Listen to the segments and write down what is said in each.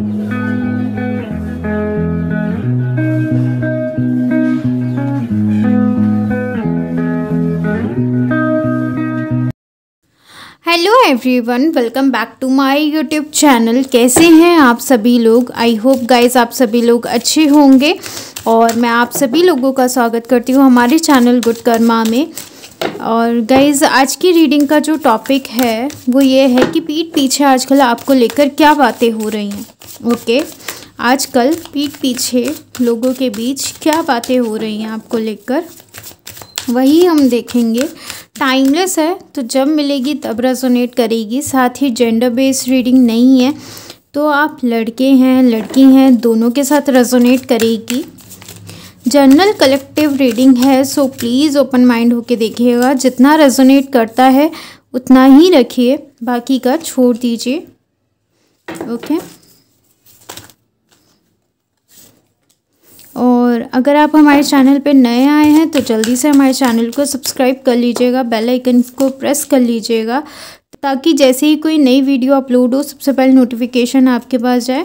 hello everyone welcome back to my YouTube channel कैसे हैं आप सभी लोग आई होप गाइस आप सभी लोग अच्छे होंगे और मैं आप सभी लोगों का स्वागत करती हूँ हमारे चैनल गुड कर्मा में और गाइज आज की रीडिंग का जो टॉपिक है वो ये है कि पीठ पीछे आजकल आपको लेकर क्या बातें हो रही हैं ओके आजकल पीठ पीछे लोगों के बीच क्या बातें हो रही हैं आपको लेकर वही हम देखेंगे टाइमलेस है तो जब मिलेगी तब रेजोनेट करेगी साथ ही जेंडर बेस्ड रीडिंग नहीं है तो आप लड़के हैं लड़की हैं दोनों के साथ रेजोनेट करेगी जर्नल कलेक्टिव रीडिंग है सो प्लीज़ ओपन माइंड होके देखिएगा जितना रेजोनेट करता है उतना ही रखिए बाकी का छोड़ दीजिए ओके और अगर आप हमारे चैनल पे नए आए हैं तो जल्दी से हमारे चैनल को सब्सक्राइब कर लीजिएगा बेल आइकन को प्रेस कर लीजिएगा ताकि जैसे ही कोई नई वीडियो अपलोड हो सबसे पहले नोटिफिकेशन आपके पास जाए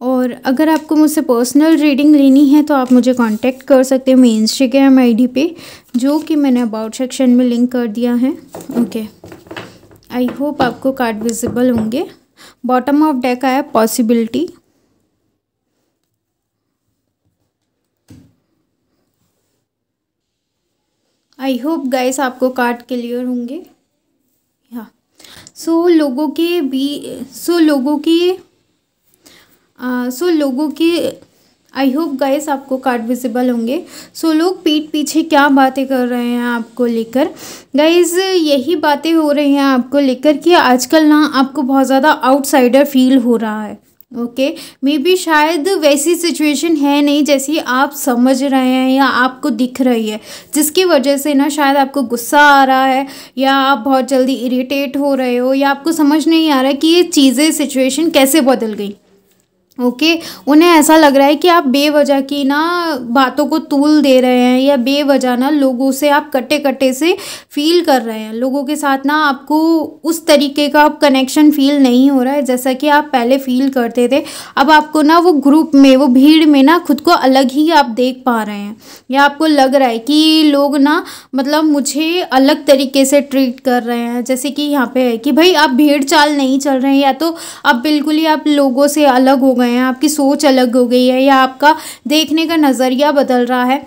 और अगर आपको मुझसे पर्सनल रीडिंग लेनी है तो आप मुझे कांटेक्ट कर सकते हैं मेरी इंस्टाग्राम आईडी पे जो कि मैंने अबाउट सेक्शन में लिंक कर दिया है ओके आई होप आपको कार्ड विजिबल होंगे बॉटम ऑफ डेक आया पॉसिबिलिटी आई होप गाइस आपको कार्ड क्लियर होंगे या सो लोगों के बी सो लोगों की सो uh, so, लोगों की आई होप गाइस आपको कार्ड विजिबल होंगे सो so, लोग पीठ पीछे क्या बातें कर रहे हैं आपको लेकर गाइस यही बातें हो रही हैं आपको लेकर कि आजकल ना आपको बहुत ज़्यादा आउटसाइडर फील हो रहा है ओके मे बी शायद वैसी सिचुएशन है नहीं जैसी आप समझ रहे हैं या आपको दिख रही है जिसकी वजह से ना शायद आपको गुस्सा आ रहा है या आप बहुत जल्दी इरीटेट हो रहे हो या आपको समझ नहीं आ रहा है कि ये चीज़ें सिचुएशन कैसे बदल गई ओके okay, उन्हें ऐसा लग रहा है कि आप बेवजह की ना बातों को तूल दे रहे हैं या बेवजह ना लोगों से आप कट्टे कट्टे से फील कर रहे हैं लोगों के साथ ना आपको उस तरीके का आप कनेक्शन फील नहीं हो रहा है जैसा कि आप पहले फील करते थे अब आपको ना वो ग्रुप में वो भीड़ में ना खुद को अलग ही आप देख पा रहे हैं या आपको लग रहा है कि लोग ना मतलब मुझे अलग तरीके से ट्रीट कर रहे हैं जैसे कि यहाँ पर है कि भाई आप भीड़ चाल नहीं चल रहे हैं या तो आप बिल्कुल ही आप लोगों से अलग हो गए गए हैं आपकी सोच अलग हो गई है या आपका देखने का नज़रिया बदल रहा है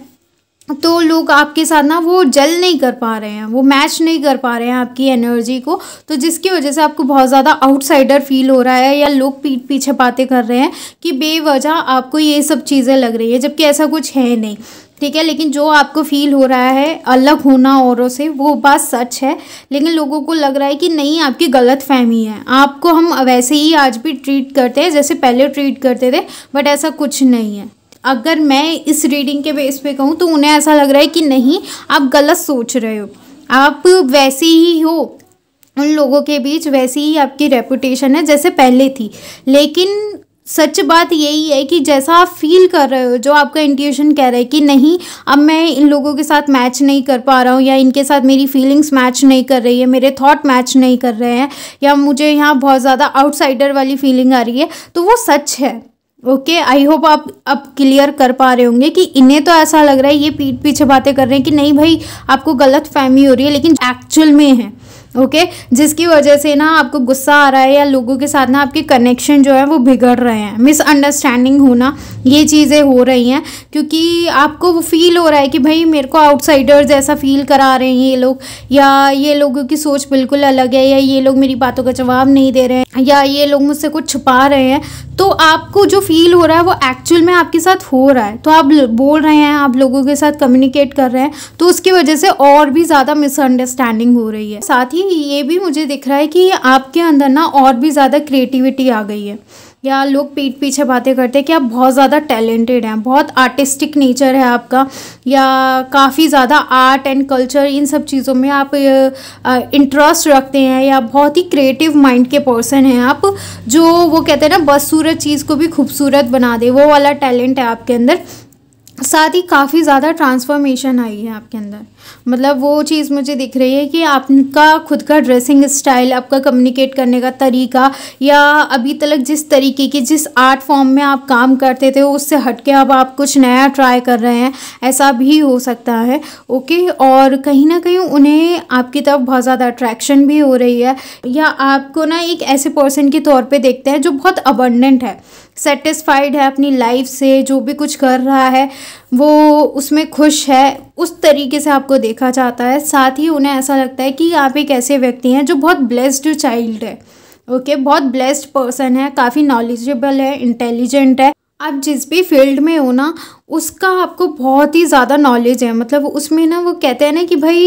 तो लोग आपके साथ ना वो जल नहीं कर पा रहे हैं वो मैच नहीं कर पा रहे हैं आपकी एनर्जी को तो जिसकी वजह से आपको बहुत ज़्यादा आउटसाइडर फील हो रहा है या लोग पीठ पीछे बातें कर रहे हैं कि बेवजह आपको ये सब चीज़ें लग रही है जबकि ऐसा कुछ है नहीं ठीक है लेकिन जो आपको फील हो रहा है अलग होना औरों से वो बात सच है लेकिन लोगों को लग रहा है कि नहीं आपकी गलत फहमी है आपको हम वैसे ही आज भी ट्रीट करते हैं जैसे पहले ट्रीट करते थे बट ऐसा कुछ नहीं है अगर मैं इस रीडिंग के बेस पे कहूँ तो उन्हें ऐसा लग रहा है कि नहीं आप गलत सोच रहे हो आप वैसे ही हो उन लोगों के बीच वैसी ही आपकी रेपुटेशन है जैसे पहले थी लेकिन सच बात यही है कि जैसा आप फील कर रहे हो जो आपका इंट्यूशन कह रहा है कि नहीं अब मैं इन लोगों के साथ मैच नहीं कर पा रहा हूँ या इनके साथ मेरी फीलिंग्स मैच नहीं कर रही है मेरे थॉट मैच नहीं कर रहे हैं या मुझे यहाँ बहुत ज़्यादा आउटसाइडर वाली फीलिंग आ रही है तो वो सच है ओके आई होप आप अब क्लियर कर पा रहे होंगे कि इन्हें तो ऐसा लग रहा है ये पीठ पीछे बातें कर रहे हैं कि नहीं भाई आपको गलत फहमी हो रही है लेकिन एक्चुअल में है ओके जिसकी वजह से ना आपको गुस्सा आ रहा है या लोगों के साथ ना आपके कनेक्शन जो है वो बिगड़ रहे हैं मिसअंडरस्टैंडिंग होना ये चीज़ें हो रही हैं क्योंकि आपको वो फील हो रहा है कि भाई मेरे को आउटसाइडर जैसा फील करा रहे हैं ये लोग या ये लोगों की सोच बिल्कुल अलग है या ये लोग मेरी बातों का जवाब नहीं दे रहे हैं या ये लोग मुझसे कुछ छुपा रहे हैं तो आपको जो फील हो रहा है वो एक्चुअल में आपके साथ हो रहा है तो आप बोल रहे हैं आप लोगों के साथ कम्युनिकेट कर रहे हैं तो उसकी वजह से और भी ज़्यादा मिसअंडरस्टैंडिंग हो रही है साथ ही कि ये भी मुझे दिख रहा है कि आपके अंदर ना और भी ज़्यादा क्रिएटिविटी आ गई है या लोग पीठ पीछे बातें करते हैं कि आप बहुत ज़्यादा टैलेंटेड हैं बहुत आर्टिस्टिक नेचर है आपका या काफ़ी ज़्यादा आर्ट एंड कल्चर इन सब चीज़ों में आप इंटरेस्ट रखते हैं या बहुत ही क्रिएटिव माइंड के पर्सन हैं आप जो वो कहते हैं ना बदसूरत चीज़ को भी खूबसूरत बना दे वो वाला टैलेंट है आपके अंदर साथ ही काफ़ी ज़्यादा ट्रांसफॉर्मेशन आई है आपके अंदर मतलब वो चीज़ मुझे दिख रही है कि आपका खुद का ड्रेसिंग स्टाइल आपका कम्युनिकेट करने का तरीका या अभी तक जिस तरीके की जिस आर्ट फॉर्म में आप काम करते थे उससे हट के अब आप कुछ नया ट्राई कर रहे हैं ऐसा भी हो सकता है ओके और कहीं ना कहीं उन्हें आपकी तरफ बहुत ज़्यादा अट्रैक्शन भी हो रही है या आपको ना एक ऐसे पर्सन के तौर पर देखते हैं जो बहुत अबंडेंट है सेटिस्फाइड है अपनी लाइफ से जो भी कुछ कर रहा है वो उसमें खुश है उस तरीके से आपको देखा जाता है साथ ही उन्हें ऐसा लगता है कि आप एक ऐसे व्यक्ति हैं जो बहुत ब्लेस्ड चाइल्ड है ओके okay, बहुत ब्लेस्ड पर्सन है काफ़ी नॉलेजेबल है इंटेलिजेंट है आप जिस भी फील्ड में हो ना उसका आपको बहुत ही ज़्यादा नॉलेज है मतलब उसमें ना वो कहते हैं ना कि भाई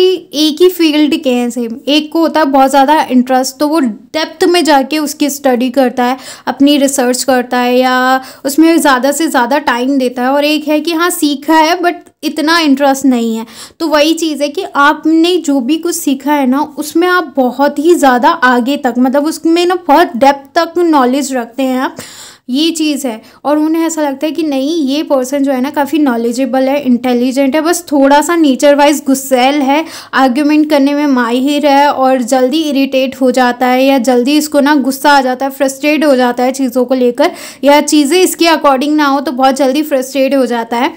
एक ही फील्ड के हैं सेम एक को होता है बहुत ज़्यादा इंटरेस्ट तो वो डेप्थ में जाके उसकी स्टडी करता है अपनी रिसर्च करता है या उसमें ज़्यादा से ज़्यादा टाइम देता है और एक है कि हाँ सीखा है बट इतना इंटरेस्ट नहीं है तो वही चीज़ है कि आपने जो भी कुछ सीखा है ना उसमें आप बहुत ही ज़्यादा आगे तक मतलब उसमें ना बहुत डेप्थ तक नॉलेज रखते हैं आप ये चीज़ है और उन्हें ऐसा लगता है कि नहीं ये पर्सन जो है ना काफ़ी नॉलेजेबल है इंटेलिजेंट है बस थोड़ा सा नेचर वाइज गुस्सेल है आर्ग्यूमेंट करने में माहिर है और जल्दी इरीटेट हो जाता है या जल्दी इसको ना गुस्सा आ जाता है फ्रस्ट्रेट हो जाता है चीज़ों को लेकर या चीज़ें इसके अकॉर्डिंग ना हो तो बहुत जल्दी फ्रस्ट्रेट हो जाता है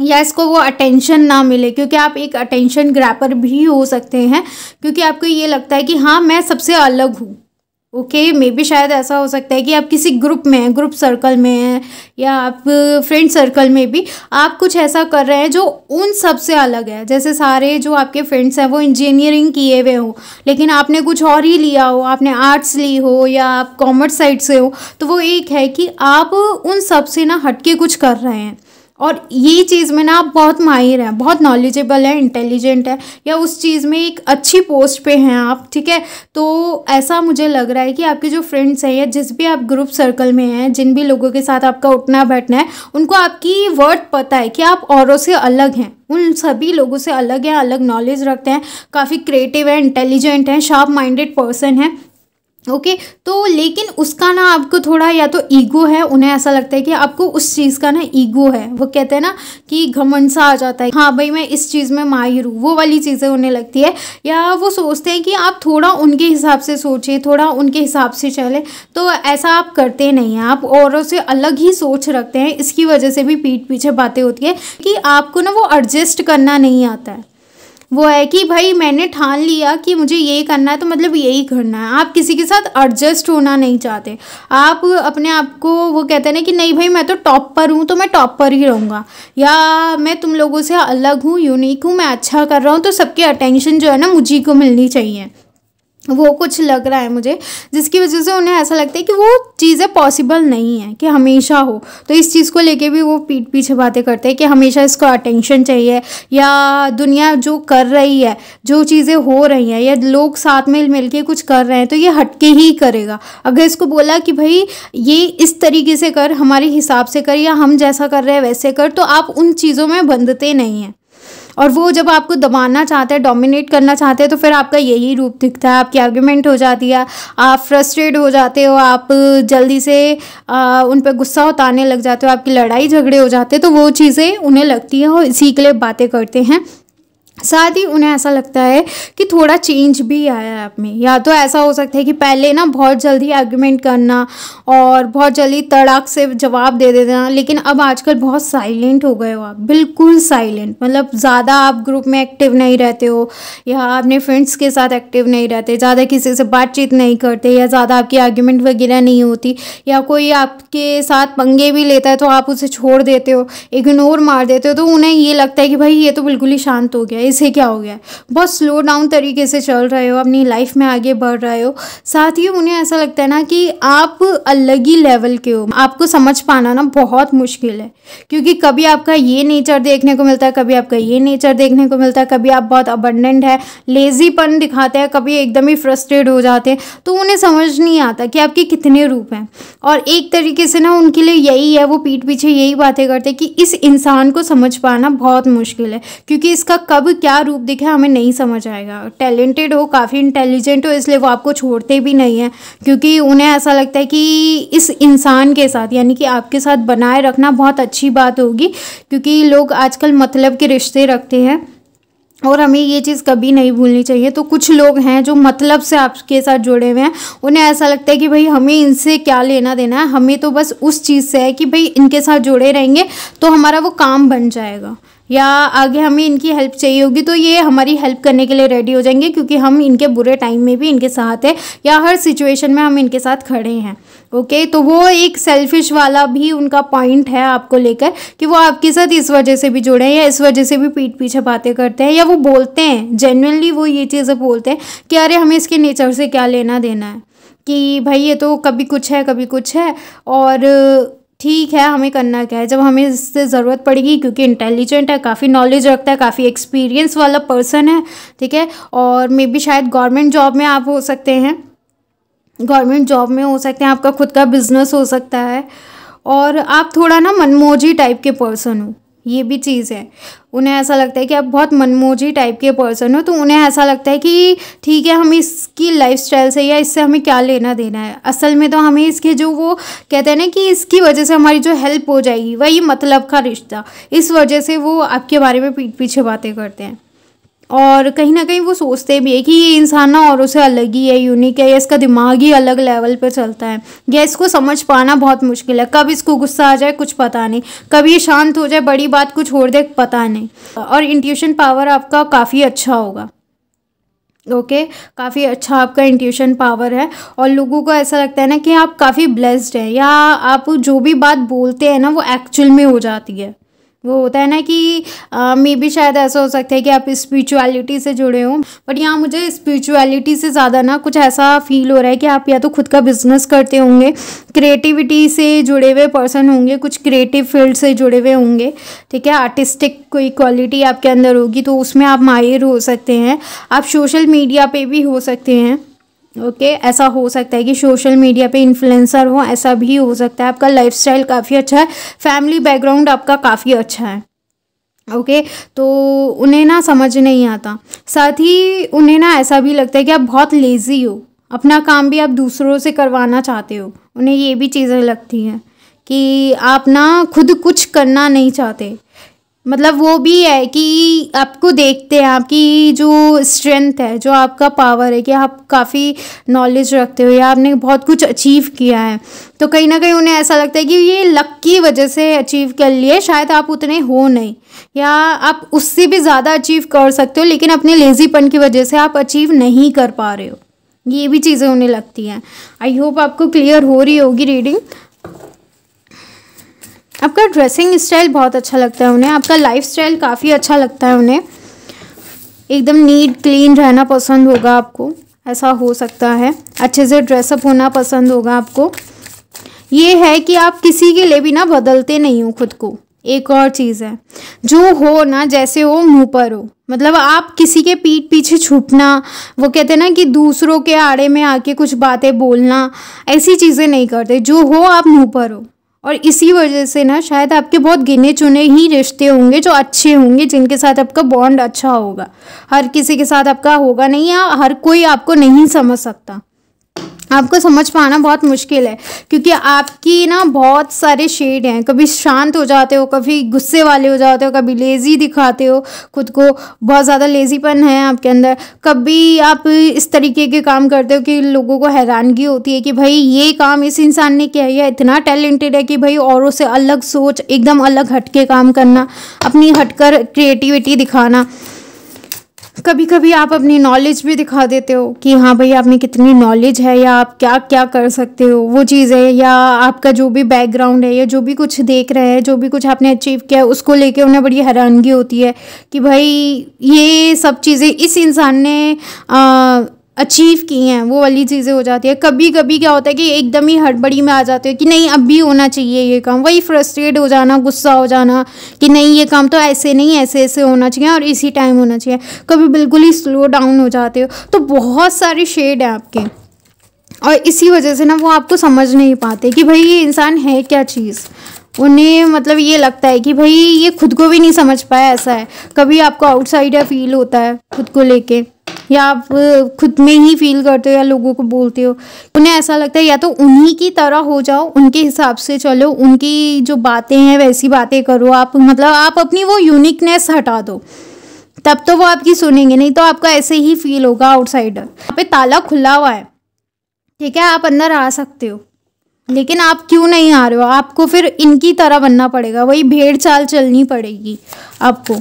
या इसको वो अटेंशन ना मिले क्योंकि आप एक अटेंशन ग्रैपर भी हो सकते हैं क्योंकि आपको ये लगता है कि हाँ मैं सबसे अलग हूँ ओके मे बी शायद ऐसा हो सकता है कि आप किसी ग्रुप में हैं ग्रुप सर्कल में हैं या आप फ्रेंड uh, सर्कल में भी आप कुछ ऐसा कर रहे हैं जो उन सब से अलग है जैसे सारे जो आपके फ्रेंड्स हैं वो इंजीनियरिंग किए हुए हो लेकिन आपने कुछ और ही लिया हो आपने आर्ट्स ली हो या आप कॉमर्स साइड से हो तो वो एक है कि आप उन सब से ना हटके कुछ कर रहे हैं और ये चीज़ में ना आप बहुत माहिर हैं बहुत नॉलेजेबल हैं इंटेलिजेंट है या उस चीज़ में एक अच्छी पोस्ट पे हैं आप ठीक है तो ऐसा मुझे लग रहा है कि आपके जो फ्रेंड्स हैं या जिस भी आप ग्रुप सर्कल में हैं जिन भी लोगों के साथ आपका उठना बैठना है उनको आपकी वर्ड पता है कि आप औरों से अलग हैं उन सभी लोगों से अलग हैं अलग नॉलेज रखते हैं काफ़ी क्रिएटिव हैं इंटेलिजेंट हैं शार्प माइंडेड पर्सन हैं ओके okay, तो लेकिन उसका ना आपको थोड़ा या तो ईगो है उन्हें ऐसा लगता है कि आपको उस चीज़ का ना ईगो है वो कहते हैं ना कि घमंड सा आ जाता है हाँ भाई मैं इस चीज़ में माहिर हूँ वो वाली चीज़ें उन्हें लगती है या वो सोचते हैं कि आप थोड़ा उनके हिसाब से सोचें थोड़ा उनके हिसाब से चले तो ऐसा आप करते नहीं हैं आप औरों से अलग ही सोच रखते हैं इसकी वजह से भी पीठ पीछे बातें होती है कि आपको ना वो एडजस्ट करना नहीं आता है वो है कि भाई मैंने ठान लिया कि मुझे यही करना है तो मतलब यही करना है आप किसी के साथ एडजस्ट होना नहीं चाहते आप अपने आप को वो कहते हैं ना कि नहीं भाई मैं तो टॉप पर हूँ तो मैं टॉप पर ही रहूँगा या मैं तुम लोगों से अलग हूँ यूनिक हूँ मैं अच्छा कर रहा हूँ तो सबकी अटेंशन जो है ना मुझी को मिलनी चाहिए वो कुछ लग रहा है मुझे जिसकी वजह से उन्हें ऐसा लगता है कि वो चीज़ें पॉसिबल नहीं है कि हमेशा हो तो इस चीज़ को लेके भी वो पीठ पीछे बातें करते हैं कि हमेशा इसको अटेंशन चाहिए या दुनिया जो कर रही है जो चीज़ें हो रही हैं या लोग साथ में मिल के कुछ कर रहे हैं तो ये हटके ही करेगा अगर इसको बोला कि भाई ये इस तरीके से कर हमारे हिसाब से कर या हम जैसा कर रहे हैं वैसे कर तो आप उन चीज़ों में बंधते नहीं हैं और वो जब आपको दबाना चाहता है डोमिनेट करना चाहते हैं तो फिर आपका यही रूप दिखता है आपकी आर्ग्यूमेंट हो जाती है आप फ्रस्ट्रेट हो जाते हो आप जल्दी से आ, उन पर गुस्सा उतारने लग जाते हो आपकी लड़ाई झगड़े हो जाते हैं तो वो चीज़ें उन्हें लगती हैं और इसी के लिए बातें करते हैं साथ ही उन्हें ऐसा लगता है कि थोड़ा चेंज भी आया है आप में या तो ऐसा हो सकता है कि पहले ना बहुत जल्दी आर्ग्यूमेंट करना और बहुत जल्दी तड़ाक से जवाब दे देना लेकिन अब आजकल बहुत साइलेंट हो गए हो आप बिल्कुल साइलेंट मतलब ज़्यादा आप ग्रुप में एक्टिव नहीं रहते हो या अपने फ्रेंड्स के साथ एक्टिव नहीं रहते ज़्यादा किसी से बातचीत नहीं करते या ज़्यादा आपकी आर्ग्यूमेंट वगैरह नहीं होती या कोई आपके साथ पंगे भी लेता है तो आप उसे छोड़ देते हो इग्नोर मार देते हो तो उन्हें ये लगता है कि भाई ये तो बिल्कुल ही शांत हो गया इसे क्या हो गया बहुत स्लो डाउन तरीके से चल रहे हो अपनी लाइफ में आगे बढ़ रहे हो साथ ही उन्हें ऐसा लगता है ना कि आप अलग ही लेवल के हो आपको समझ पाना ना बहुत मुश्किल है क्योंकि कभी आपका ये नेचर देखने को मिलता है कभी आपका ये नेचर देखने को मिलता है कभी आप बहुत अबंडेंट है लेजीपन दिखाते हैं कभी एकदम ही फ्रस्ट्रेट हो जाते हैं तो उन्हें समझ नहीं आता कि आपके कितने रूप हैं और एक तरीके से ना उनके लिए यही है वो पीठ पीछे यही बातें करते हैं कि इस इंसान को समझ पाना बहुत मुश्किल है क्योंकि इसका कब क्या रूप दिखे हमें नहीं समझ आएगा टैलेंटेड हो काफ़ी इंटेलिजेंट हो इसलिए वो आपको छोड़ते भी नहीं हैं क्योंकि उन्हें ऐसा लगता है कि इस इंसान के साथ यानी कि आपके साथ बनाए रखना बहुत अच्छी बात होगी क्योंकि लोग आजकल मतलब के रिश्ते रखते हैं और हमें ये चीज़ कभी नहीं भूलनी चाहिए तो कुछ लोग हैं जो मतलब से आपके साथ जुड़े हुए हैं उन्हें ऐसा लगता है कि भाई हमें इनसे क्या लेना देना है हमें तो बस उस चीज़ से है कि भाई इनके साथ जुड़े रहेंगे तो हमारा वो काम बन जाएगा या आगे हमें इनकी हेल्प चाहिए होगी तो ये हमारी हेल्प करने के लिए रेडी हो जाएंगे क्योंकि हम इनके बुरे टाइम में भी इनके साथ हैं या हर सिचुएशन में हम इनके साथ खड़े हैं ओके तो वो एक सेल्फिश वाला भी उनका पॉइंट है आपको लेकर कि वो आपके साथ इस वजह से भी जुड़े हैं या इस वजह से भी पीठ पीछे बातें करते हैं या वो बोलते हैं जेनुअनली वो ये चीज़ें बोलते हैं कि अरे हमें इसके नेचर से क्या लेना देना है कि भाई ये तो कभी कुछ है कभी कुछ है और ठीक है हमें करना क्या है जब हमें इससे ज़रूरत पड़ेगी क्योंकि इंटेलिजेंट है काफ़ी नॉलेज रखता है काफ़ी एक्सपीरियंस वाला पर्सन है ठीक है और मे बी शायद गवर्नमेंट जॉब में आप हो सकते हैं गवर्नमेंट जॉब में हो सकते हैं आपका खुद का बिजनेस हो सकता है और आप थोड़ा ना मनमोजी टाइप के पर्सन हो ये भी चीज़ है उन्हें ऐसा लगता है कि आप बहुत मनमोजी टाइप के पर्सन हो तो उन्हें ऐसा लगता है कि ठीक है हम इसकी लाइफ स्टाइल से या इससे हमें क्या लेना देना है असल में तो हमें इसके जो वो कहते हैं ना कि इसकी वजह से हमारी जो हेल्प हो जाएगी वही मतलब का रिश्ता इस वजह से वो आपके बारे में पीठ पीछे बातें करते हैं और कहीं ना कहीं वो सोचते भी है कि ये इंसान ना और उसे अलग ही है यूनिक है या इसका दिमाग ही अलग लेवल पर चलता है या इसको समझ पाना बहुत मुश्किल है कब इसको गुस्सा आ जाए कुछ पता नहीं कभी ये शांत हो जाए बड़ी बात कुछ छोड़ दे पता नहीं और इंट्यूशन पावर आपका काफ़ी अच्छा होगा ओके okay, काफ़ी अच्छा आपका इंट्यूशन पावर है और लोगों को ऐसा लगता है ना कि आप काफ़ी ब्लेस्ड हैं या आप जो भी बात बोलते हैं ना वो एक्चुअल में हो जाती है वो होता है ना कि मे भी शायद ऐसा हो सकता है कि आप स्पिरिचुअलिटी से जुड़े हों बट यहाँ मुझे स्पिरिचुअलिटी से ज़्यादा ना कुछ ऐसा फील हो रहा है कि आप या तो खुद का बिजनेस करते होंगे क्रिएटिविटी से जुड़े हुए पर्सन होंगे कुछ क्रिएटिव फील्ड से जुड़े हुए होंगे ठीक है आर्टिस्टिक कोई क्वालिटी आपके अंदर होगी तो उसमें आप माहिर हो सकते हैं आप सोशल मीडिया पर भी हो सकते हैं ओके okay, ऐसा हो सकता है कि सोशल मीडिया पे इन्फ्लुएंसर हो ऐसा भी हो सकता है आपका लाइफस्टाइल काफ़ी अच्छा है फैमिली बैकग्राउंड आपका काफ़ी अच्छा है ओके okay, तो उन्हें ना समझ नहीं आता साथ ही उन्हें ना ऐसा भी लगता है कि आप बहुत लेज़ी हो अपना काम भी आप दूसरों से करवाना चाहते हो उन्हें ये भी चीज़ें लगती हैं कि आप ना खुद कुछ करना नहीं चाहते मतलब वो भी है कि आपको देखते हैं आपकी जो स्ट्रेंथ है जो आपका पावर है कि आप काफ़ी नॉलेज रखते हो या आपने बहुत कुछ अचीव किया है तो कहीं ना कहीं उन्हें ऐसा लगता है कि ये लक की वजह से अचीव कर लिए शायद आप उतने हो नहीं या आप उससे भी ज़्यादा अचीव कर सकते हो लेकिन अपने लेज़ीपन की वजह से आप अचीव नहीं कर पा रहे हो ये भी चीज़ें उन्हें लगती हैं आई होप आपको क्लियर हो रही होगी रीडिंग आपका ड्रेसिंग स्टाइल बहुत अच्छा लगता है उन्हें आपका लाइफ स्टाइल काफ़ी अच्छा लगता है उन्हें एकदम नीट क्लीन रहना पसंद होगा आपको ऐसा हो सकता है अच्छे से ड्रेसअप होना पसंद होगा आपको ये है कि आप किसी के लिए भी ना बदलते नहीं हो खुद को एक और चीज़ है जो हो ना जैसे हो मुंह पर हो मतलब आप किसी के पीठ पीछे छुपना वो कहते हैं ना कि दूसरों के आड़े में आके कुछ बातें बोलना ऐसी चीज़ें नहीं करते जो हो आप मुंह पर हो और इसी वजह से ना शायद आपके बहुत गिने चुने ही रिश्ते होंगे जो अच्छे होंगे जिनके साथ आपका बॉन्ड अच्छा होगा हर किसी के साथ आपका होगा नहीं या हर कोई आपको नहीं समझ सकता आपको समझ पाना बहुत मुश्किल है क्योंकि आपकी ना बहुत सारे शेड हैं कभी शांत हो जाते हो कभी गुस्से वाले हो जाते हो कभी लेज़ी दिखाते हो खुद को बहुत ज़्यादा लेज़ीपन है आपके अंदर कभी आप इस तरीके के काम करते हो कि लोगों को हैरानगी होती है कि भाई ये काम इस इंसान ने किया है इतना टैलेंटेड है कि भाई औरों से अलग सोच एकदम अलग हट के काम करना अपनी हटकर क्रिएटिविटी दिखाना कभी कभी आप अपनी नॉलेज भी दिखा देते हो कि हाँ भाई आप में कितनी नॉलेज है या आप क्या क्या कर सकते हो वो चीज़ है या आपका जो भी बैकग्राउंड है या जो भी कुछ देख रहे हैं जो भी कुछ आपने अचीव किया है उसको लेके उन्हें बड़ी हैरानगी होती है कि भाई ये सब चीज़ें इस इंसान ने आ, अचीव की हैं वो वाली चीज़ें हो जाती है कभी कभी क्या होता है कि एकदम ही हड़बड़ी में आ जाते हो कि नहीं अब भी होना चाहिए ये काम वही फ्रस्ट्रेट हो जाना गुस्सा हो जाना कि नहीं ये काम तो ऐसे नहीं ऐसे ऐसे होना चाहिए और इसी टाइम होना चाहिए कभी बिल्कुल ही स्लो डाउन हो जाते हो तो बहुत सारे शेड हैं आपके और इसी वजह से ना वो आपको समझ नहीं पाते कि भाई ये इंसान है क्या चीज़ उन्हें मतलब ये लगता है कि भाई ये खुद को भी नहीं समझ पाया ऐसा है कभी आपको आउटसाइडर फील होता है खुद को लेके या आप खुद में ही फील करते हो या लोगों को बोलते हो उन्हें ऐसा लगता है या तो उन्हीं की तरह हो जाओ उनके हिसाब से चलो उनकी जो बातें हैं वैसी बातें करो आप मतलब आप अपनी वो यूनिकनेस हटा दो तब तो वो आपकी सुनेंगे नहीं तो आपका ऐसे ही फील होगा आउटसाइडर पे ताला खुला हुआ है ठीक है आप अंदर आ सकते हो लेकिन आप क्यों नहीं आ रहे हो आपको फिर इनकी तरह बनना पड़ेगा वही भेड़ चाल चलनी पड़ेगी आपको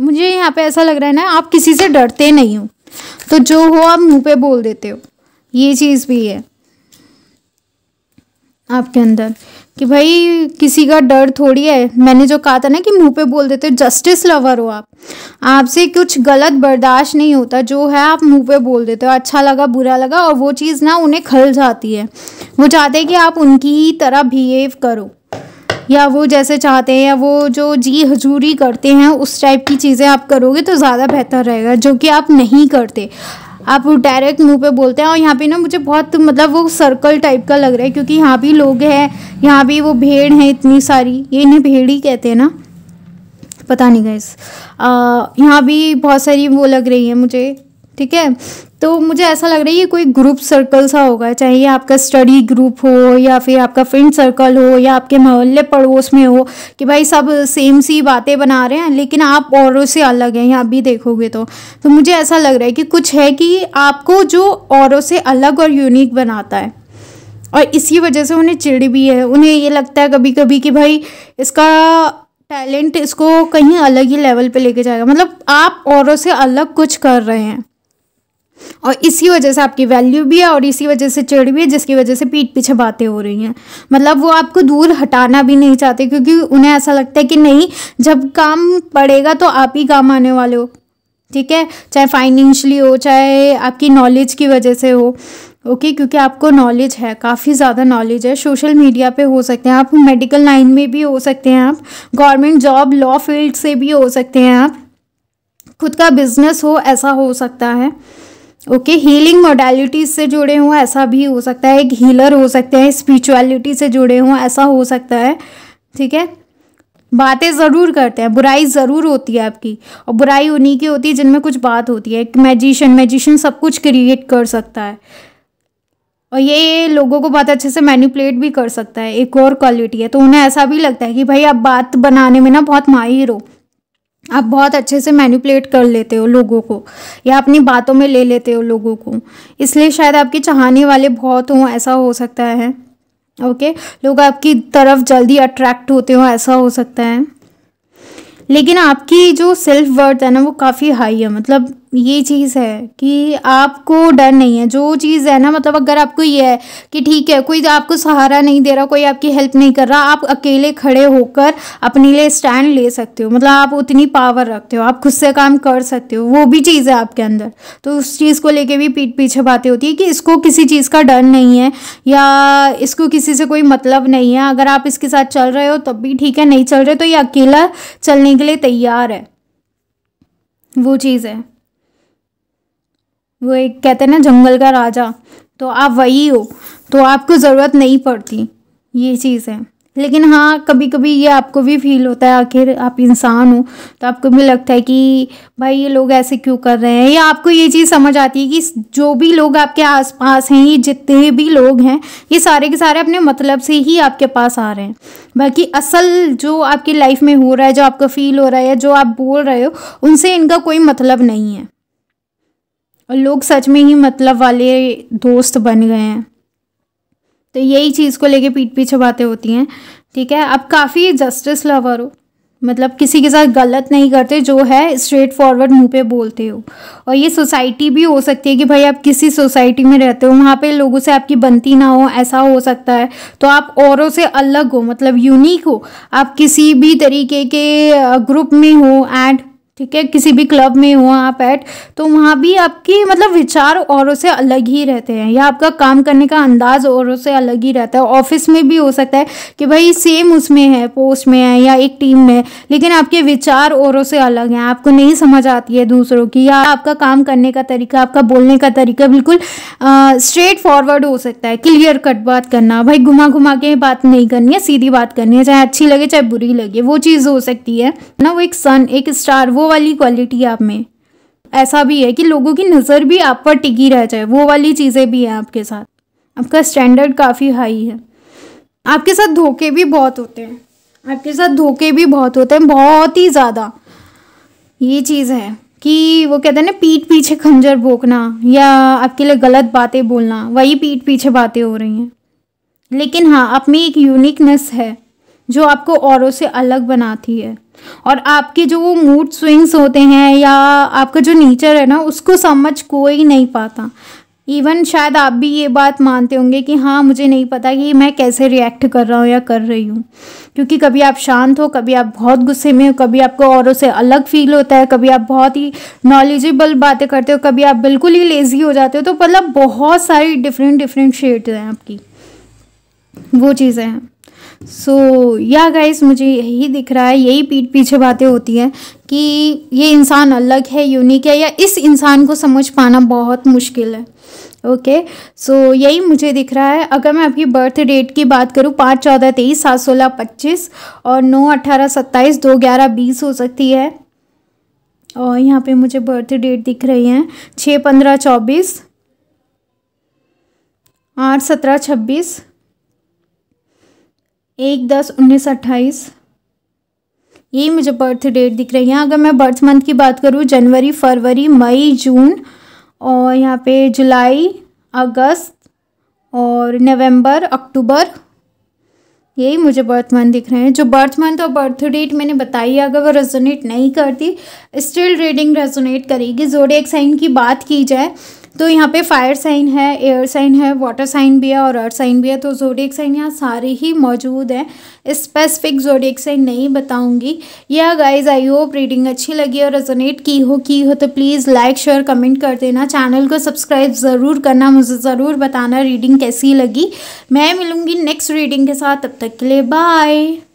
मुझे यहाँ पे ऐसा लग रहा है ना आप किसी से डरते नहीं हो तो जो हो आप मुंह पे बोल देते हो ये चीज़ भी है आपके अंदर कि भाई किसी का डर थोड़ी है मैंने जो कहा था ना कि मुंह पे बोल देते हो जस्टिस लवर हो आप आपसे कुछ गलत बर्दाश्त नहीं होता जो है आप मुंह पे बोल देते हो अच्छा लगा बुरा लगा और वो चीज़ ना उन्हें खल जाती है वो चाहते हैं कि आप उनकी ही तरह बिहेव करो या वो जैसे चाहते हैं या वो जो जी हजूरी करते हैं उस टाइप की चीज़ें आप करोगे तो ज़्यादा बेहतर रहेगा जो कि आप नहीं करते आप डायरेक्ट मुंह पे बोलते हैं और यहाँ पे ना मुझे बहुत मतलब वो सर्कल टाइप का लग रहा है क्योंकि यहाँ भी लोग हैं यहाँ भी वो भेड़ हैं इतनी सारी ये इन्हें भेड़ ही कहते हैं ना पता नहीं गैस यहाँ भी बहुत सारी वो लग रही है मुझे ठीक है तो मुझे ऐसा लग रहा है ये कोई ग्रुप सर्कल सा होगा चाहे ये आपका स्टडी ग्रुप हो या फिर आपका फ्रेंड सर्कल हो या आपके मोहल्ले पड़ोस में हो कि भाई सब सेम सी बातें बना रहे हैं लेकिन आप औरों से अलग हैं या अभी भी देखोगे तो तो मुझे ऐसा लग रहा है कि कुछ है कि आपको जो औरों से अलग और यूनिक बनाता है और इसी वजह से उन्हें चिड़ भी है उन्हें ये लगता है कभी कभी कि भाई इसका टैलेंट इसको कहीं अलग ही लेवल पे लेके जाएगा मतलब आप औरों से अलग कुछ कर रहे हैं और इसी वजह से आपकी वैल्यू भी है और इसी वजह से चिड़ भी है जिसकी वजह से पीठ पीछे बातें हो रही हैं मतलब वो आपको दूर हटाना भी नहीं चाहते क्योंकि उन्हें ऐसा लगता है कि नहीं जब काम पड़ेगा तो आप ही काम आने वाले हो ठीक है चाहे फाइनेंशली हो चाहे आपकी नॉलेज की वजह से हो ओके okay, क्योंकि आपको नॉलेज है काफ़ी ज़्यादा नॉलेज है सोशल मीडिया पे हो सकते हैं आप मेडिकल लाइन में भी हो सकते हैं आप गवर्नमेंट जॉब लॉ फील्ड से भी हो सकते हैं आप खुद का बिजनेस हो ऐसा हो सकता है ओके हीलिंग मोडेलिटीज से जुड़े हों ऐसा भी हो सकता है एक हीलर हो सकते हैं स्पिरिचुअलिटी से जुड़े हों ऐसा हो सकता है ठीक है बातें ज़रूर करते हैं बुराई ज़रूर होती है आपकी और बुराई उन्हीं की होती है जिनमें कुछ बात होती है एक मैजिशन मैजिशन सब कुछ क्रिएट कर सकता है और ये लोगों को बहुत अच्छे से मैनिपुलेट भी कर सकता है एक और क्वालिटी है तो उन्हें ऐसा भी लगता है कि भाई आप बात बनाने में ना बहुत माहिर हो आप बहुत अच्छे से मैनिपुलेट कर लेते हो लोगों को या अपनी बातों में ले लेते हो लोगों को इसलिए शायद आपके चाहने वाले बहुत हों ऐसा हो सकता है ओके लोग आपकी तरफ जल्दी अट्रैक्ट होते हो ऐसा हो सकता है लेकिन आपकी जो सेल्फ वर्थ है ना वो काफ़ी हाई है मतलब ये चीज़ है कि आपको डर नहीं है जो चीज़ है ना मतलब अगर आपको ये है कि ठीक है कोई आपको सहारा नहीं दे रहा कोई आपकी हेल्प नहीं कर रहा आप अकेले खड़े होकर अपने लिए स्टैंड ले सकते हो मतलब आप उतनी पावर रखते हो आप खुद से काम कर सकते हो वो भी चीज़ है आपके अंदर तो उस चीज़ को लेके भी पीठ पीछे बातें होती है कि इसको किसी चीज़ का डर नहीं है या इसको किसी से कोई मतलब नहीं है अगर आप इसके साथ चल रहे हो तब भी ठीक है नहीं चल रहे तो ये अकेला चलने के लिए तैयार है वो चीज़ है वो एक कहते हैं ना जंगल का राजा तो आप वही हो तो आपको ज़रूरत नहीं पड़ती ये चीज़ है लेकिन हाँ कभी कभी ये आपको भी फील होता है आखिर आप इंसान हो तो आपको भी लगता है कि भाई ये लोग ऐसे क्यों कर रहे हैं या आपको ये चीज़ समझ आती है कि जो भी लोग आपके आसपास हैं ये जितने भी लोग हैं ये सारे के सारे अपने मतलब से ही आपके पास आ रहे हैं बाकी असल जो आपकी लाइफ में हो रहा है जो आपको फील हो रहा है या जो आप बोल रहे हो उनसे इनका कोई मतलब नहीं है और लोग सच में ही मतलब वाले दोस्त बन गए हैं तो यही चीज़ को लेके पीठ पीछे बातें होती हैं ठीक है आप काफ़ी जस्टिस लवर हो मतलब किसी के साथ गलत नहीं करते जो है स्ट्रेट फॉरवर्ड मुंह पे बोलते हो और ये सोसाइटी भी हो सकती है कि भाई आप किसी सोसाइटी में रहते हो वहाँ पे लोगों से आपकी बनती ना हो ऐसा हो सकता है तो आप औरों से अलग हो मतलब यूनिक हो आप किसी भी तरीके के ग्रुप में हो एंड ठीक है किसी भी क्लब में हो आप एट तो वहाँ भी आपकी मतलब विचार औरों से अलग ही रहते हैं या आपका काम करने का अंदाज औरों से अलग ही रहता है ऑफिस में भी हो सकता है कि भाई सेम उसमें है पोस्ट में है या एक टीम में लेकिन आपके विचार औरों से अलग हैं आपको नहीं समझ आती है दूसरों की या आपका काम करने का तरीका आपका बोलने का तरीका बिल्कुल स्ट्रेट फॉरवर्ड हो सकता है क्लियर कट बात करना भाई घुमा घुमा के बात नहीं करनी है सीधी बात करनी है चाहे अच्छी लगे चाहे बुरी लगे वो चीज़ हो सकती है ना वो एक सन एक स्टार वो वाली क्वालिटी आप में ऐसा भी है कि लोगों की नज़र भी आप पर टिकी रह जाए वो वाली चीज़ें भी हैं आपके साथ आपका स्टैंडर्ड काफ़ी हाई है आपके साथ धोखे भी बहुत होते हैं आपके साथ धोखे भी बहुत होते हैं बहुत ही ज़्यादा ये चीज़ है कि वो कहते हैं ना पीठ पीछे खंजर बोकना या आपके लिए गलत बातें बोलना वही पीठ पीछे बातें हो रही हैं लेकिन हाँ आप में एक यूनिकनेस है जो आपको औरों से अलग बनाती है और आपके जो वो मूड स्विंग्स होते हैं या आपका जो नेचर है ना उसको समझ कोई नहीं पाता इवन शायद आप भी ये बात मानते होंगे कि हाँ मुझे नहीं पता कि मैं कैसे रिएक्ट कर रहा हूँ या कर रही हूँ क्योंकि कभी आप शांत हो कभी आप बहुत गुस्से में हो कभी आपको औरों से अलग फील होता है कभी आप बहुत ही नॉलेजेबल बातें करते हो कभी आप बिल्कुल ही लेज़ी हो जाते हो तो मतलब बहुत सारी डिफरेंट डिफरेंट शेड हैं आपकी वो चीज़ें हैं सो या गाइस मुझे यही दिख रहा है यही पीठ पीछे बातें होती हैं कि ये इंसान अलग है यूनिक है या इस इंसान को समझ पाना बहुत मुश्किल है ओके okay, सो so यही मुझे दिख रहा है अगर मैं आपकी बर्थ डेट की बात करूँ पाँच चौदह तेईस सात सोलह पच्चीस और नौ अट्ठारह सत्ताईस दो ग्यारह बीस हो सकती है और यहाँ पे मुझे बर्थ डेट दिख रही हैं छः पंद्रह चौबीस आठ सत्रह छब्बीस एक दस उन्नीस अट्ठाईस ये मुझे बर्थ डेट दिख रही है अगर मैं बर्थ मंथ की बात करूँ जनवरी फरवरी मई जून और यहाँ पे जुलाई अगस्त और नवंबर अक्टूबर यही मुझे बर्थ मंथ दिख रहे हैं जो बर्थ मंथ और बर्थ डेट मैंने बताई है अगर वो रेजोनेट नहीं करती स्टिल रीडिंग रेजोनेट करेगी जोड़े एक साइन की बात की जाए तो यहाँ पे फायर साइन है एयर साइन है वाटर साइन भी है और अर्थ साइन भी है तो जोडियक साइन यहाँ सारे ही मौजूद हैं स्पेसिफिक जोडियक साइन नहीं बताऊँगी yeah guys I hope reading अच्छी लगी और रेजोनेट की हो की हो तो प्लीज़ लाइक शेयर कमेंट कर देना चैनल को सब्सक्राइब ज़रूर करना मुझे ज़रूर बताना रीडिंग कैसी लगी मैं मिलूँगी नेक्स्ट रीडिंग के साथ तब तक के लिए बाय